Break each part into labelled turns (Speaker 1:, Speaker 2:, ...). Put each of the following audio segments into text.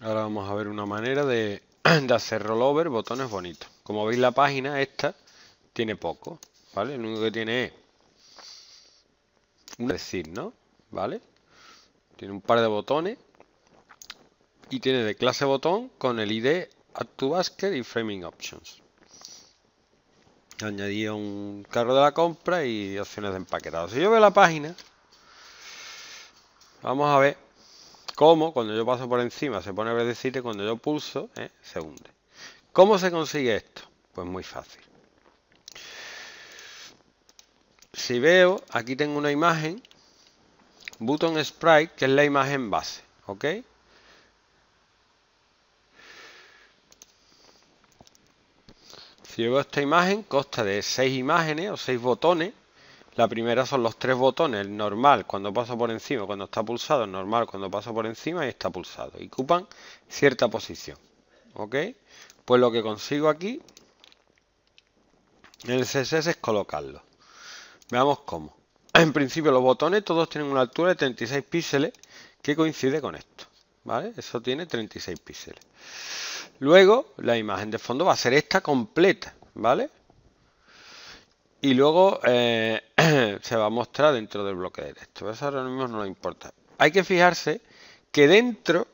Speaker 1: Ahora vamos a ver una manera de, hacer rollover botones bonitos. Como veis la página esta tiene poco, ¿vale? Lo único que tiene es decir, ¿no? ¿Vale? Tiene un par de botones y tiene de clase botón con el ID Add to Basket y Framing Options. Añadí un carro de la compra y opciones de empaquetado. Si yo veo la página, vamos a ver como cuando yo paso por encima se pone verdecito y cuando yo pulso ¿eh? se hunde. ¿Cómo se consigue esto? Pues muy fácil. Si veo, aquí tengo una imagen, button sprite, que es la imagen base, ¿ok? Si veo esta imagen, consta de seis imágenes o seis botones, la primera son los tres botones, el normal cuando paso por encima, cuando está pulsado, el normal cuando paso por encima y está pulsado. Y ocupan cierta posición. ¿Ok? Pues lo que consigo aquí en el CSS es colocarlo. Veamos cómo. En principio los botones todos tienen una altura de 36 píxeles que coincide con esto. ¿Vale? Eso tiene 36 píxeles. Luego la imagen de fondo va a ser esta completa. ¿Vale? Y luego eh, se va a mostrar dentro del bloque de texto. Eso ahora mismo no le importa. Hay que fijarse que dentro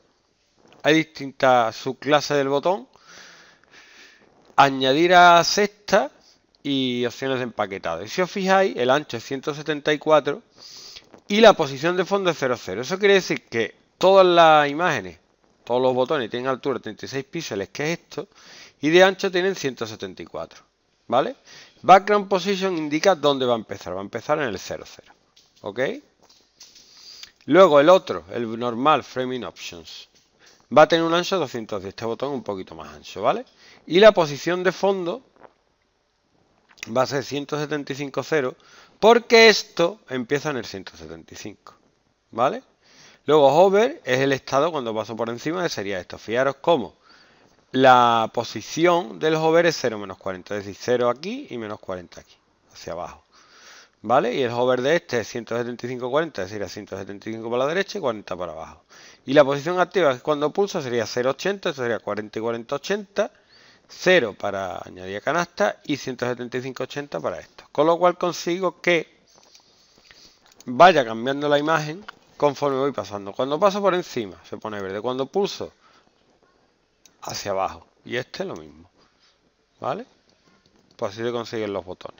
Speaker 1: hay distintas subclases del botón. Añadir a sexta y opciones de empaquetado. si os fijáis, el ancho es 174 y la posición de fondo es 00. Eso quiere decir que todas las imágenes, todos los botones tienen altura 36 píxeles, que es esto, y de ancho tienen 174. ¿Vale? Background position indica dónde va a empezar. Va a empezar en el 00 ¿Ok? Luego el otro, el normal, Framing Options. Va a tener un ancho de 210, este botón un poquito más ancho, ¿vale? Y la posición de fondo va a ser 175.0 porque esto empieza en el 175, ¿vale? Luego hover es el estado cuando paso por encima, de sería esto. Fijaros cómo la posición del hover es 0 menos 40, es decir, 0 aquí y menos 40 aquí, hacia abajo. ¿Vale? Y el hover de este es 175, 40, es decir, 175 para la derecha y 40 para abajo. Y la posición activa, es cuando pulso sería 0, 80, esto sería 40 40, 80, 0 para añadir canasta y 175, 80 para esto. Con lo cual consigo que vaya cambiando la imagen conforme voy pasando. Cuando paso por encima se pone verde, cuando pulso hacia abajo. Y este lo mismo. ¿Vale? Pues así de consiguen los botones.